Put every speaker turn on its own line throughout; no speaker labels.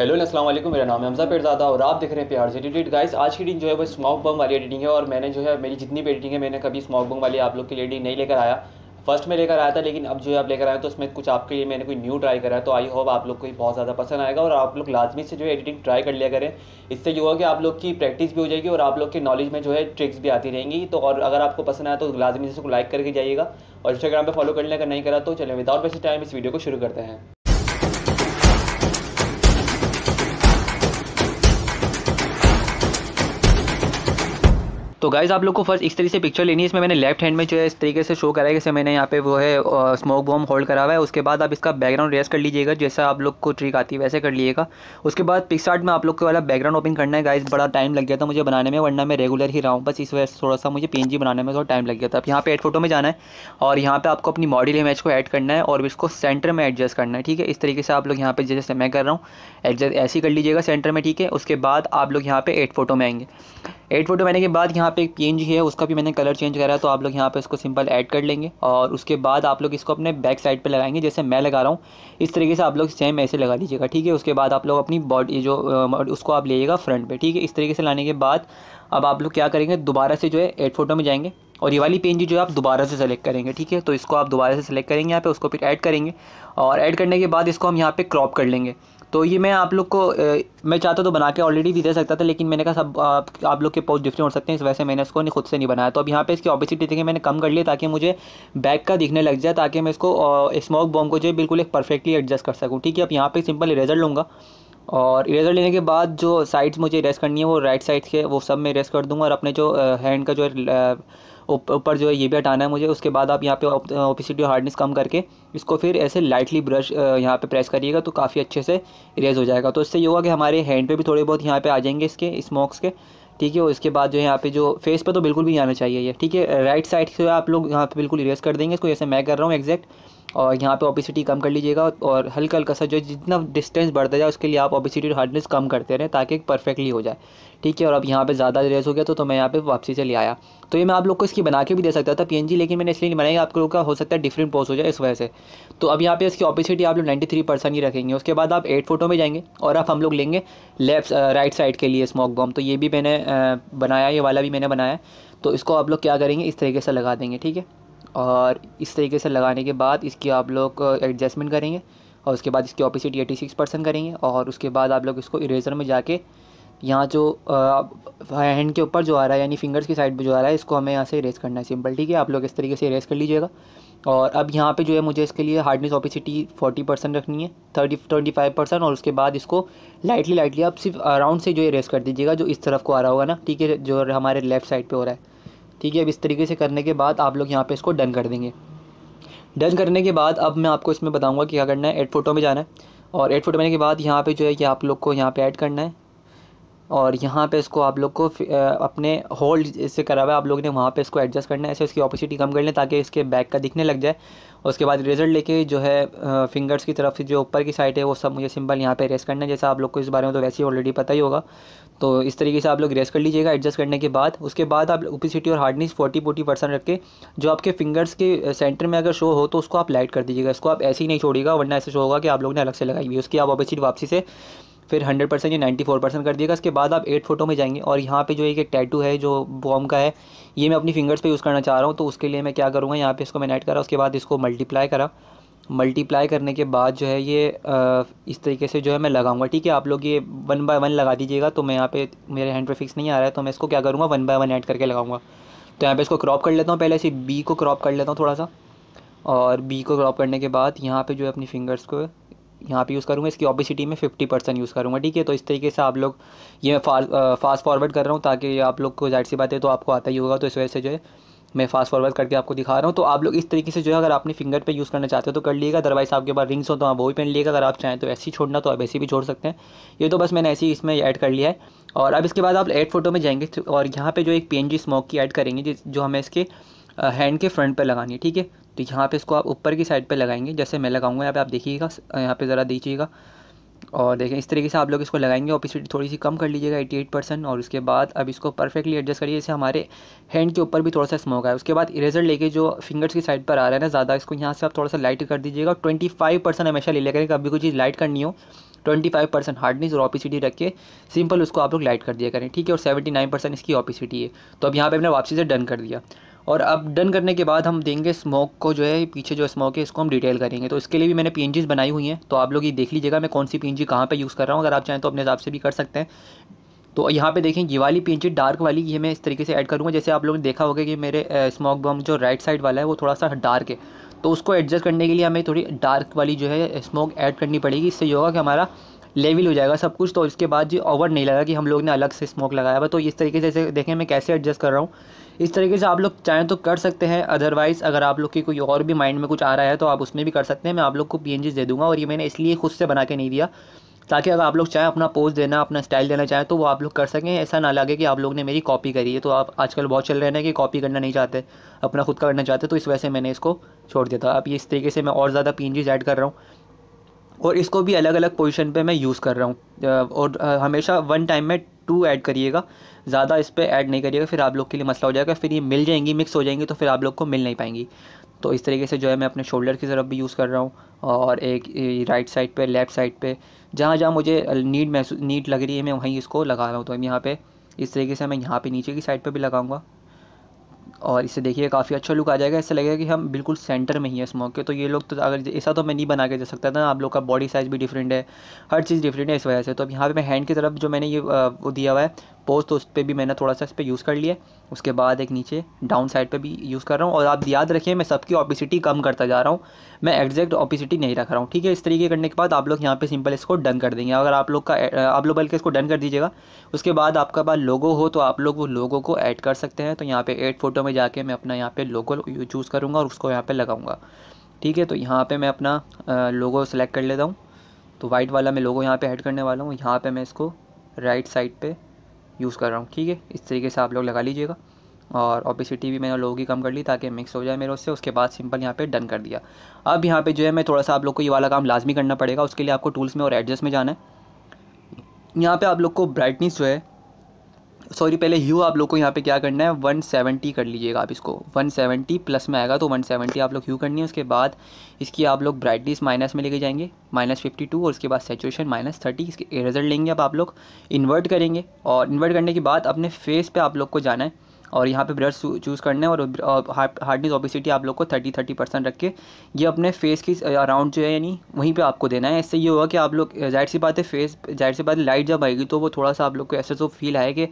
hello अस्सलाम वालेकुम मेरा नाम है हमजा पेड़ादा और आप देख रहे हैं प्यार से एडिटेड गाइस आज की डिंग जो है वो स्मोक बम वाली एडिटिंग है और मैंने जो है मेरी जितनी भी एडिटिंग है मैंने कभी स्मोक बम वाली आप लोग के लिए एडिटिंग नहीं लेकर आया फर्स्ट में लेकर आया था लेकिन अब जो है आप लेकर आए तो उसमें कुछ आपके लिए मैंने कोई न्यू ट्राई करा है तो आई होप आप लोग को ही बहुत ज़्यादा पसंद आएगा और आप लोग लाजमी से जो है एडिटिंग ट्राई कर लिया करें इससे ये होगा कि आप लोग की प्रैक्टिस भी हो जाएगी और आप लोग के नॉलेज में जो है ट्रिक्स भी आती रहेंगी तो और अगर आपको पसंद आया तो लाजमी से लाइक करके जाइएगा और इंस्टाग्राम पर फॉलो कर अगर नहीं करा तो चलें विदाउट वेस्ट टाइम इस वीडियो को शुरू करते हैं तो गाइज़ आप लोग को फर्स्ट इस तरीके से पिक्चर लेनी है इसमें मैंने लेफ्ट हैंड में जो है इस तरीके से शो कराया जैसे मैंने यहाँ पे वो है स्मोक बॉम होल्ड करा हुआ है उसके बाद आप इसका बैकग्राउंड रेस कर लीजिएगा जैसा आप लोग को ट्रिक आती है वैसे कर लीजिएगा उसके बाद पिक्सार्ट में आप लोग को वाला बैकग्राउंड ओपन करना है गाइज बड़ा टाइम लग गया था मुझे बनाने में वरना मैं रेगुलर ही रहा हूँ बस इस वजह से थोड़ा सा मुझे पी बनाने में थोड़ा टाइम लग गया था अब यहाँ पे एड फोटो में जाना है और यहाँ पर आपको अपनी मॉडल इमेज को ऐड करना है और इसको सेंटर में एडजस्ट करना है ठीक है इस तरीके से आप लोग यहाँ पर जैसे मैं कर रहा हूँ एडजस्ट ऐसे कर लीजिएगा सेंटर में ठीक है उसके बाद आप लोग यहाँ पर एड फोटो में आएंगे एड फोटो मैंने के बाद यहाँ पे एक पी है उसका भी मैंने कलर चेंज करा है तो आप लोग यहाँ पे इसको सिंपल ऐड कर लेंगे और उसके बाद आप लोग इसको अपने बैक साइड पे लगाएंगे जैसे मैं लगा रहा हूँ इस तरीके से आप लोग सेम ऐसे लगा लीजिएगा ठीक है उसके बाद आप लोग अपनी बॉडी जो उसको आप लीजिएगा फ्रंट पर ठीक है इस तरीके से लाने के बाद अब आप लोग क्या करेंगे दोबारा से जो है एड फोटो में जाएंगे और ये वाली पेन जो है आप दोबारा से सेलेक्ट करेंगे ठीक है तो इसको आप दोबारा से सेलेक्ट करेंगे यहाँ पे उसको फिर ऐड करेंगे और ऐड करने के बाद इसको हम यहाँ पे क्रॉप कर लेंगे तो ये मैं आप लोग को मैं चाहता तो बना के ऑलरेडी भी दे सकता था लेकिन मैंने कहा सब आप, आप लोग के पोस्ट डिफरेंट हो सकते हैं इस वजह से मैंने इसको खुद से नहीं बनाया तो अब यहाँ पे इसकी ऑपिसिटी देखिए मैंने कम कर लिया ताकि मुझे बैक का दिखने लग जाए ताकि मैं इसको स्मोक बॉम्ब को जो बिल्कुल एक परफेक्टली एडजस्ट कर सकूँ ठीक है अब यहाँ पर सिंपल इरेजर लूँगा और इरेजर लेने के बाद जो साइड्स मुझे इरेज करनी है वो राइट साइड के वो सब मैं इरेज कर दूँगा और अपने जो हैंड का जो ऊपर जो है ये भी हटाना है मुझे उसके बाद आप यहाँ पे ओपिसिटी और हार्डनेस कम करके इसको फिर ऐसे लाइटली ब्रश यहाँ पे प्रेस करिएगा तो काफ़ी अच्छे से इरेज हो जाएगा तो इससे ये होगा कि हमारे हैंड पे भी थोड़े बहुत यहाँ पे आ जाएंगे इसके स्मोक्स के ठीक है और इसके बाद जो है यहाँ पे जो फेस पर तो बिल्कुल भी आना चाहिए ये ठीक है राइट साइड से आप लोग यहाँ पर बिल्कुल इरेज कर देंगे इसको जैसे मैं कर रहा हूँ एग्जैक्ट और यहाँ पे ओबिसिटी कम कर लीजिएगा और हल्का हल्का सा जो जितना डिस्टेंस बढ़ता जाए उसके लिए आप ओबिसिटी और हार्डनेस कम करते रहें ताकि एक परफेक्टली हो जाए ठीक है और अब यहाँ पे ज़्यादा रेस हो गया तो, तो मैं यहाँ पे वापसी से ले आया तो ये मैं आप लोग को इसकी बना के भी दे सकता था पी लेकिन मैंने इसलिए नहीं बनाया आप लोगों का हो सकता है डिफरेंट पोस्ट हो जाए इस वजह से तो अब यहाँ पे इसकी ऑपिसिटी आप लोग नाइन्टी थ्री परसेंट ही रखेंगे उसके बाद आप एट फोटो में जाएंगे और आप हम लोग लेंगे लेफ्ट राइट साइड के लिए स्मोक बॉम्ब तो ये भी मैंने बनाया ये वाला भी मैंने बनाया तो इसको आप लोग क्या करेंगे इस तरीके से लगा देंगे ठीक है और इस तरीके से लगाने के बाद इसकी आप लोग एडजस्टमेंट करेंगे और उसके बाद इसकी ऑपोसिटी एटी सिक्स परसेंट करेंगे और उसके बाद आप लोग इसको इरेजर में जाके यहाँ जो हैंड के ऊपर जो आ रहा है यानी फिंगर्स की साइड पर जो आ रहा है इसको हमें यहाँ से इरेज करना है सिंपल ठीक है आप लोग इस तरीके से इरेज कर लीजिएगा और अब यहाँ पे जो है मुझे इसके लिए हार्डनेस ऑपिसिटी फोर्टी परसेंट रखनी है थर्टी ट्वेंटी फाइव परसेंट और उसके बाद इसको लाइटली लाइटली आप सिर्फ अराउंड से जो है रेस कर दीजिएगा जो इस तरफ को आ रहा होगा ना ठीक है जो हमारे लेफ्ट साइड पे हो रहा है ठीक है अब इस तरीके से करने के बाद आप लोग यहाँ पे इसको डन कर देंगे डन करने के बाद अब मैं आपको इसमें बताऊँगा कि क्या करना है एड फोटो में जाना है और एड फोटो में के बाद यहाँ पर जो है कि आप लोग को यहाँ पर ऐड करना है और यहाँ पे इसको आप लोग को अपने होल्ड से करा हुआ है आप लोग ने वहाँ पे इसको एडजस्ट करना है ऐसे इसकी ऑपोसिटी कम कर लें ताकि इसके बैक का दिखने लग जाए उसके बाद रिजल्ट लेके जो है फिंगर्स की तरफ से जो ऊपर की साइड है वो सब मुझे सिंपल यहाँ पे रेस करना है जैसा आप लोग को इस बारे में तो वैसे ही ऑलरेडी पता ही होगा तो इस तरीके से आप लोग रेस कर लीजिएगा एडजस्ट करने के बाद उसके बाद आप ओपिसिटी और हार्डनेस फोर्टी फोर्टी परसेंट रख के जो आपके फिंगर्स के सेंटर में अगर शो हो तो उसको आप लाइट कर दीजिएगा इसको आप ऐसे ही नहीं छोड़िएगा वरना ऐसे शो होगा कि आप लोग ने अलग से लगाई हुई उसकी आप ओपिसिटी वापसी से फिर हंड्रेड परसेंट या नाइन्टी फोर परसेंट कर दिएगा इसके बाद आप एट फोटो में जाएंगे और यहाँ पे जो एक एक टैटू है जो बॉम का है ये मैं अपनी फिंगर्स पे यूज़ करना चाह रहा हूँ तो उसके लिए मैं क्या करूँगा यहाँ पे इसको मैंने ऐड करा उसके बाद इसको मल्टीप्लाई करा मल्टीप्लाई करने के बाद जो है ये इस तरीके से जो है मैं लगाऊंगा ठीक है आप लोग ये वन बाय वन लगा दीजिएगा तो मैं यहाँ पे मेरे हैंड पर फिक्स नहीं आ रहा है तो मैं इसको क्या करूँगा वन बाय वन ऐड करके लगाऊंगा तो यहाँ पे इसको क्रॉप कर लेता हूँ पहले से बी को क्रॉप कर लेता हूँ थोड़ा सा और बी को क्रॉप करने के बाद यहाँ पर जो है अपनी फिंगर्स को यहाँ पे यूज़ करूँगा इसकी ऑबिसिटी में फिफ्टी परसेंट यूज़ करूँगा ठीक है तो इस तरीके से आप लोग ये फास्ट फॉरवर्ड कर रहा हूँ ताकि आप लोग को जाहिर सी बात है तो आपको आता ही होगा तो इस वजह से जो है मैं फास्ट फॉरवर्ड करके आपको दिखा रहा हूँ तो आप लोग इस तरीके से जो है अगर आपने फिंगर पे यूज़ करना चाहते हो तो कर लीजिएगा अदरवाइज आपके पास रिंग्स हो तो आप वो भी पहन लीजिएगा अगर आप चाहें तो ऐसे ही छोड़ना तो आप ऐसे भी छोड़ सकते हैं ये तो बस मैंने ऐसे ही इसमें ऐड कर लिया है और अब इसके बाद आप एड फोटो में जाएंगे तो, और यहाँ पर जो एक पी स्मोक की ऐड करेंगे जो हमें इसके हैंड के फ्रंट पर लगानी है ठीक है तो यहाँ पे इसको आप ऊपर की साइड पे लगाएंगे जैसे मैं लगाऊंगा यहाँ पे आप देखिएगा यहाँ पे ज़रा दीजिएगा और देखें इस तरीके से आप लोग इसको लगाएंगे ओपिसिटी थोड़ी सी कम कर लीजिएगा एटी परसेंट और उसके बाद अब इसको परफेक्टली एडजस्ट करिए इसे हमारे हैंड के ऊपर भी थोड़ा सा स्मोक आए उसके बाद इरेजर लेके जो फिंगर्स की साइड पर आ रहा है ना ज़्यादा इसको यहाँ से आप थोड़ा सा लाइट कर दीजिएगा और ट्वेंटी हमेशा ले लिया कभी कोई चीज़ लाइट करनी हो ट्वेंटी फाइव परसेंट हार्डनेस और ऑपिसिटी रख के सिंपल उसको आप लोग लाइट कर दिया करें ठीक है और सेवेंटी नाइन परसेंट इसकी ऑपिसिटी है तो अब यहाँ पे मैंने वापसी से डन कर दिया और अब डन करने के बाद हम देंगे स्मोक को जो है पीछे जो स्मोक है इसको हम डिटेल करेंगे तो इसके लिए भी मैंने पी बनाई हुई हैं तो आप लोग ये देख लीजिएगा मैं कौन सी पी कहाँ पर यूज़ कर रहा हूँ अगर आप चाहें तो अपने हिसाब से भी कर सकते हैं तो यहाँ पे देखें ये वाली पेंची डार्क वाली ये मैं इस तरीके से ऐड करूँगा जैसे आप लोगों ने देखा होगा कि मेरे स्मोक बम जो राइट साइड वाला है वो थोड़ा सा डार्क है तो उसको एडजस्ट करने के लिए हमें थोड़ी डार्क वाली जो है स्मोक ऐड करनी पड़ेगी इससे ये होगा कि हमारा लेवल हो जाएगा सब कुछ तो इसके बाद जी ओवर नहीं लगा कि हम लोग ने अलग से स्मोक लगाया हुआ तो इस तरीके से देखें मैं कैसे एडजस्ट कर रहा हूँ इस तरीके से आप लोग चाहें तो कर सकते हैं अदरवाइज़ अगर आप लोग की कोई और भी माइंड में कुछ आ रहा है तो आप उसमें भी कर सकते हैं मैं आप लोग को पी दे दूँगा और ये मैंने इसलिए खुद से बना के नहीं दिया ताकि अगर आप लोग चाहें अपना पोज देना अपना स्टाइल देना चाहें तो वो आप लोग कर सकें ऐसा ना लगे कि आप लोग ने मेरी कॉपी करी है तो आप आजकल बहुत चल रहे हैं कि कॉपी करना नहीं चाहते अपना खुद का करना चाहते तो इस वजह से मैंने इसको छोड़ दिया था अब इस तरीके से मैं और ज़्यादा पी ऐड कर रहा हूँ और इसको भी अलग अलग पोजिशन पर मैं यूज़ कर रहा हूँ और हमेशा वन टाइम में टू ऐड करिएगा ज़्यादा इस पर ऐड नहीं करिएगा फिर आप लोग के लिए मसला हो जाएगा फिर ये मिल जाएंगी मिक्स हो जाएंगी तो फिर आप लोग को मिल नहीं पाएंगी तो इस तरीके से जो है मैं अपने शोल्डर की तरफ भी यूज़ कर रहा हूँ और एक राइट साइड पे लेफ़्ट साइड पे जहाँ जहाँ मुझे नीड महसूस नीड लग रही है मैं वहीं इसको लगा रहा हूँ तो हम यहाँ पे इस तरीके से मैं यहाँ पे नीचे की साइड पे भी लगाऊंगा और इसे देखिए काफ़ी अच्छा लुक आ जाएगा ऐसा लगेगा कि हम बिल्कुल सेंटर में ही है स्मोक के तो ये लोग तो अगर ऐसा तो मैं नहीं बना के दे सकता था आप लोग का बॉडी साइज़ भी डिफरेंट है हर चीज़ डिफरेंट है इस वजह से तो अब यहाँ पे मैं हैंड की तरफ जो मैंने ये वो दिया हुआ है पोज तो उस पर भी मैंने थोड़ा सा इस पर यूज़ कर लिया उसके बाद एक नीचे डाउन साइड पर भी यूज़ कर रहा हूँ और आप याद रखिए मैं सबकी ऑपिसिटी कम करता जा रहा हूँ मैं एग्जैक्ट ऑपिसिटी नहीं रख रहा हूँ ठीक है इस तरीके करने के बाद आप लोग यहाँ पे सिंपल इसको डन कर देंगे अगर आप लोग का आप लोग बल्कि इसको डन कर दीजिएगा उसके बाद आपका पास लोगो हो तो आप लोग वो लोगो को ऐड कर सकते हैं तो यहाँ पर एड फोटो में जाके मैं अपना यहाँ पर लोगो चूज़ करूँगा और उसको यहाँ पर लगाऊँगा ठीक है तो यहाँ पर मैं अपना लोगो सेलेक्ट कर लेता हूँ तो वाइट वाला मैं लोगो यहाँ पर ऐड करने वाला हूँ यहाँ पर मैं इसको राइट साइड पर यूज़ कर रहा हूँ ठीक है इस तरीके से आप लोग लगा लीजिएगा और ऑपिसिटी भी मैंने लोगों की कम कर ली ताकि मिक्स हो जाए मेरे उससे उसके बाद सिंपल यहाँ पे डन कर दिया अब यहाँ पे जो है मैं थोड़ा सा आप लोग को ये वाला काम लाजमी करना पड़ेगा उसके लिए आपको टूल्स में और एडजस्ट में जाना है यहाँ पे आप लोग को ब्राइटनेस जो है सॉरी पहले यू आप लोग को यहाँ पे क्या करना है 170 कर लीजिएगा आप इसको 170 प्लस में आएगा तो 170 आप लोग यू करनी है उसके बाद इसकी आप लोग ब्राइटनेस माइनस में लेके जाएंगे माइनस फिफ्टी टू और उसके बाद सेचुएशन माइनस थर्टी इसके रिजल्ट लेंगे अब आप लोग इन्वर्ट करेंगे और इन्वर्ट करने के बाद अपने फेस पर आप लोग को जाना है और यहाँ पे ब्रश चूज़ करने है और हार्डनेस ओबिसिटी आप लोग को थर्टी थर्टी परसेंट रख के ये अपने फेस की अराउंड जो है यानी वहीं पे आपको देना है इससे ये होगा कि आप लोग जाहिर सी बात है फेस जाहिर सी बात लाइट जब आएगी तो वो थोड़ा सा आप लोग को ऐसा तो फील आए कि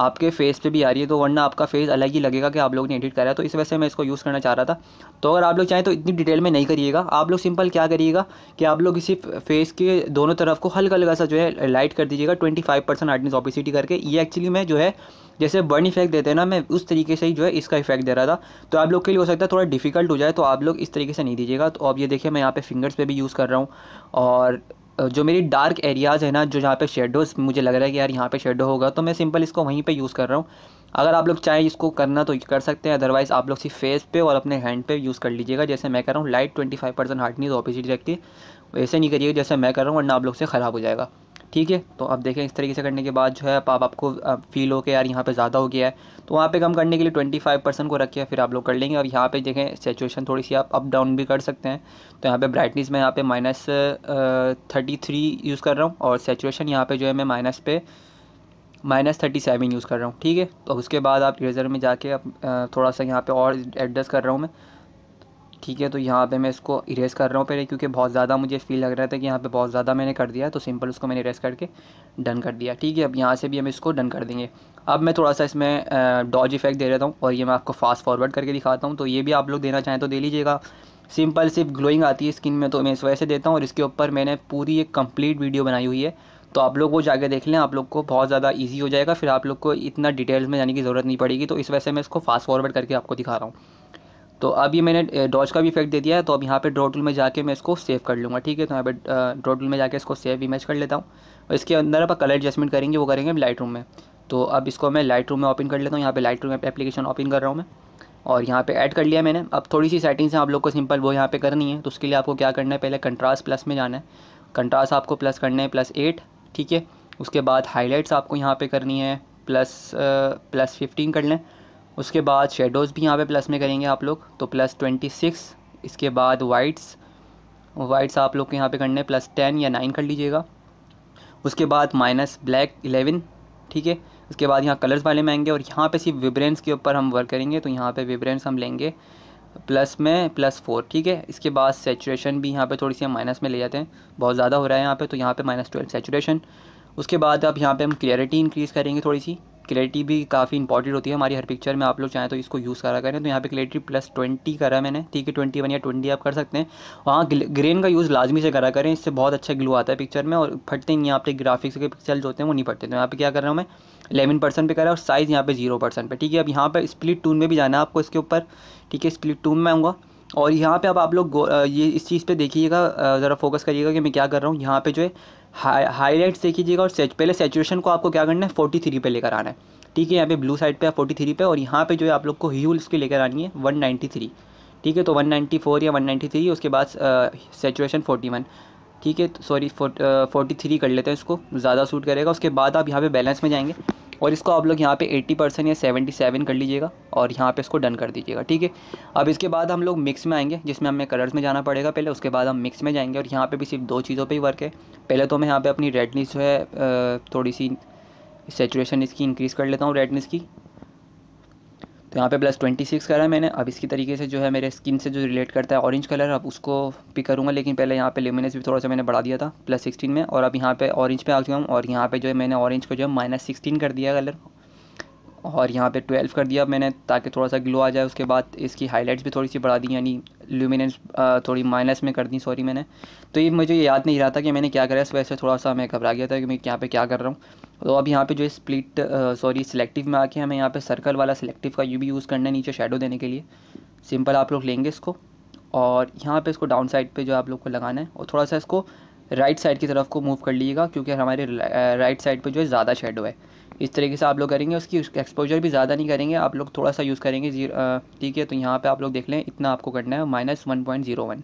आपके फेस पे भी आ रही है तो वरना आपका फेस अलग ही लगेगा कि आप लोग ने एडिट करा है तो इस वजह से मैं इसको यूज़ करना चाह रहा था तो अगर आप लोग चाहें तो इतनी डिटेल में नहीं करिएगा आप लोग सिंपल क्या करिएगा कि आप लोग इसी फेस के दोनों तरफ को हल्का हल्का सा जो है लाइट कर दीजिएगा twenty five percent hardness opacity करके ये एक्चुअली मैं जो है जैसे बर्न इफेक्ट देते हैं ना मैं उस तरीके से ही जो है इसका इफेक्ट दे रहा था तो आप लोग के लिए हो सकता है थोड़ा डिफिकल्ट हो जाए तो आप लोग इस तरीके से नहीं दीजिएगा तो अब ये देखिए मैं यहाँ पे फिंगर्स पे भी यूज़ कर रहा हूँ और जो मेरी डार्क एरियाज़ है ना जो जहाँ पे शेडोज़ मुझे लग रहा है कि यार यहाँ पे शेडो होगा तो मैं सिंपल इसको वहीं पे यूज़ कर रहा हूँ अगर आप लोग चाहें इसको करना तो कर सकते हैं अदरवाइज़ आप लोग सिर्फ फेस पे और अपने हैंड पे यूज़ कर लीजिएगा जैसे मैं कर रहा हूँ light twenty five percent hardness opacity रखती ऐसे नहीं करिएगा जैसे मैं कर रहा हूँ वरना आप लोग से ख़राब हो जाएगा ठीक है तो अब देखें इस तरीके से करने के बाद जो है आप आपको फील हो के यार यहाँ पे ज़्यादा हो गया है तो वहाँ पे कम करने के लिए 25 परसेंट को रखिए फिर आप लोग कर लेंगे और यहाँ पे देखें सिचुएशन थोड़ी सी आप अप डाउन भी कर सकते हैं तो यहाँ पे ब्राइटनेस मैं यहाँ पे माइनस थर्टी थ्री यूज़ कर रहा हूँ और सेचुएशन यहाँ पर जो है मैं माइनस पे माइनस थर्टी सेवन यूज़ कर रहा हूँ ठीक है तो उसके बाद आप रेजर में जाके आप थोड़ा सा यहाँ पर और एडजस्ट कर रहा हूँ मैं ठीक है तो यहाँ पे मैं इसको इरेज़ कर रहा हूँ पहले क्योंकि बहुत ज़्यादा मुझे फील लग रहा था कि यहाँ पे बहुत ज़्यादा मैंने कर दिया तो सिंपल उसको मैंने इरेज़ करके डन कर दिया ठीक है अब यहाँ से भी हम इसको डन कर देंगे अब मैं थोड़ा सा इसमें डॉज इफेक्ट दे देता हूँ और ये मैं आपको फास्ट फॉरवर्ड करके दिखाता हूँ तो ये भी आप लोग देना चाहें तो दे लीजिएगा सिंपल सिर्फ ग्लोइंग आती है स्किन में तो मैं इस वजह से देता हूँ और इसके ऊपर मैंने पूरी एक कंप्लीट वीडियो बनाई हुई है तो आप लोग वो जाके देख लें आप लोग को बहुत ज़्यादा ईजी हो जाएगा फिर आप लोग को इतना डिटेल्स में जाने की ज़रूरत नहीं पड़ेगी तो इस वजह से मैं इसको फास्ट फॉरवर्ड करके आपको दिखा रहा हूँ तो अब ये मैंने डॉज का भी इफेक्ट दे दिया है तो अब यहाँ पे ड्रॉ में जाके मैं इसको सेव कर लूँगा ठीक है तो यहाँ पे ड्रॉ टूल में जाके इसको सेव इमेज कर लेता हूँ और इसके अंदर आप कलर एडजस्टमेंट करेंगे वो करेंगे लाइट रूम में तो अब इसको मैं लाइट रूम में ओपन कर लेता हूँ यहाँ पे लाइट रूम एप्लीकेशन ओपन कर रहा हूँ मैं और यहाँ पे ऐड कर लिया मैंने अब थोड़ी सी सेटिंग्स हैं आप लोग को सिंपल वो यहाँ पे करनी है तो उसके लिए आपको क्या करना है पहले कंट्रास्ट प्लस में जाना है कंट्रास्ट आपको प्लस करना है प्लस एट ठीक है उसके बाद हाईलाइट्स आपको यहाँ पे करनी है प्लस प्लस फिफ्टीन कर लें उसके बाद शेडोज़ भी यहाँ पे प्लस में करेंगे आप लोग तो प्लस ट्वेंटी सिक्स इसके बाद वाइट्स वाइट्स आप लोग के यहाँ पे करने प्लस टेन या नाइन कर लीजिएगा उसके बाद माइनस ब्लैक इलेवन ठीक है उसके बाद यहाँ कलर्स वाले में आएंगे और यहाँ पे सिर्फ विब्रेंस के ऊपर हम वर्क करेंगे तो यहाँ पे विब्रेंस हम लेंगे प्लस में प्लस फोर ठीक है इसके बाद सेचुरेशन भी यहाँ पर थोड़ी सी हम माइनस में ले जाते हैं बहुत ज़्यादा हो रहा है यहाँ पर तो यहाँ पर माइनस ट्वेल्व सेचुरेशन उसके बाद अब यहाँ पे हम क्लियरिटी इंक्रीज़ करेंगे थोड़ी सी क्लैरिटी भी काफ़ी इंपॉर्टेंट होती है हमारी हर पिक्चर में आप लोग चाहें तो इसको यूज़ करा करें तो यहाँ पे क्लैरिटी प्लस ट्वेंटी करा मैंने ठीक है ट्वेंटी वन या ट्वेंटी आप कर सकते हैं वहाँ ग्रेन का यूज़ लाजमी से करा करें इससे बहुत अच्छा ग्लू आता है पिक्चर में और फटते नहीं यहाँ पे ग्राफिक्स के पिक्सल जो होते हैं वो नहीं फटते तो यहाँ पे क्या कर रहा हूँ मैं इलेवन परसेंट पे करा और साइज़ यहाँ पे जीरो परसेंट पर ठीक है अब यहाँ पर स्प्लिट टून में भी जाना है आपको इसके ऊपर ठीक है स्प्लिट टून में आऊँगा और यहाँ पे अब आप लोग ये इस चीज़ पर देखिएगा ज़रा फोकस करिएगा कि मैं क्या कर रहा हूँ यहाँ पे जो है हाई हाईलाइट देख लीजिएगा और सेच पहले सेचुएशन को आपको क्या करना है फोर्टी थ्री पर लेकर आना है ठीक है यहाँ पे ब्लू साइड पे फोर्टी थ्री पे और यहाँ पे जो है आप लोग को ह्यू उसकी लेकर आनी है वन नाइन्टी थ्री ठीक है तो वन नाइन्टी फोर या वन नाइन्टी थ्री उसके बाद सेचुएशन फोर्टी वन ठीक है सॉरी फोर्टी थ्री कर लेते हैं इसको ज़्यादा सूट करेगा उसके बाद आप यहाँ पर बैलेंस में जाएंगे और इसको आप लोग यहाँ पे 80 परसेंट या 77 कर लीजिएगा और यहाँ पे इसको डन कर दीजिएगा ठीक है अब इसके बाद हम लोग मिक्स में आएंगे जिसमें हमें कलर्स में जाना पड़ेगा पहले उसके बाद हम मिक्स में जाएंगे और यहाँ पर भी सिर्फ दो चीज़ों पर ही वर्क है पहले तो मैं यहाँ पर अपनी रेडनेस जो है थोड़ी सी सेचुरेशन इसकी इंक्रीज़ कर लेता हूँ रेडनेस की तो यहाँ पे प्लस ट्वेंटी सिक्स करा मैंने अब इसकी तरीके से जो है मेरे स्किन से जो रिलेट करता है ऑरेंज कलर अब उसको पिक करूँगा लेकिन पहले यहाँ पे लेमिनेस भी थोड़ा सा मैंने बढ़ा दिया था प्लस सिक्सटीन में और अब यहाँ पे ऑरेंज पे आ चुका हूँ और यहाँ पे जो है मैंने ऑरेंज को जो है माइनस सिक्सटीन कर दिया कलर और यहाँ पे ट्वेल्व कर दिया मैंने ताकि थोड़ा सा ग्लो आ जाए उसके बाद इसकी हाईलाइट्स भी थोड़ी सी बढ़ा दी यानी ल्यूमिनेंस uh, थोड़ी माइनस में कर दी सॉरी मैंने तो ये मुझे याद नहीं रहा था कि मैंने क्या करा इस वजह से थोड़ा सा मैं घबरा गया था कि मैं यहाँ पे क्या कर रहा हूँ तो अब यहाँ पे जो स्प्लिट सॉरी सिलेक्टिव में आके हमें यहाँ पे सर्कल वाला सिलेक्टिव का यू भी यूज़ करना है नीचे शेडो देने के लिए सिंपल आप लोग लेंगे इसको और यहाँ पे इसको डाउन साइड पे जो आप लोग को लगाना है और थोड़ा सा इसको राइट साइड की तरफ को मूव कर लीजिएगा क्योंकि हमारे राइट uh, साइड पे जो है ज़्यादा शेडो है इस तरीके से आप लोग करेंगे उसकी एक्सपोजर भी ज़्यादा नहीं करेंगे आप लोग थोड़ा सा यूज़ करेंगे ठीक है तो यहाँ पे आप लोग देख लें इतना आपको करना है minus one point zero one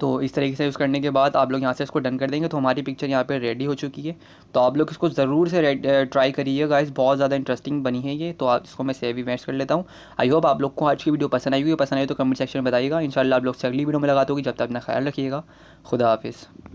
तो इस तरीके से यूज़ करने के बाद आप लोग यहाँ से इसको डन कर देंगे तो हमारी पिक्चर यहाँ पे रेडी हो चुकी है तो आप लोग इसको ज़रूर से ट्राई करिएगा इस बहुत ज़्यादा इंटरेस्टिंग बनी है ये तो आप इसको मैं सेव इवेंट्स कर लेता हूँ आई होप आप लोग को आज की वीडियो पसंद आई हुई पसंद आई तो कमेंट सेक्शन में बताइएगा इंशाल्लाह आप लोग से अगली वीडियो में लगा दोगे जब तक अपना ख्याल रखिएगा खुदा हाफिज़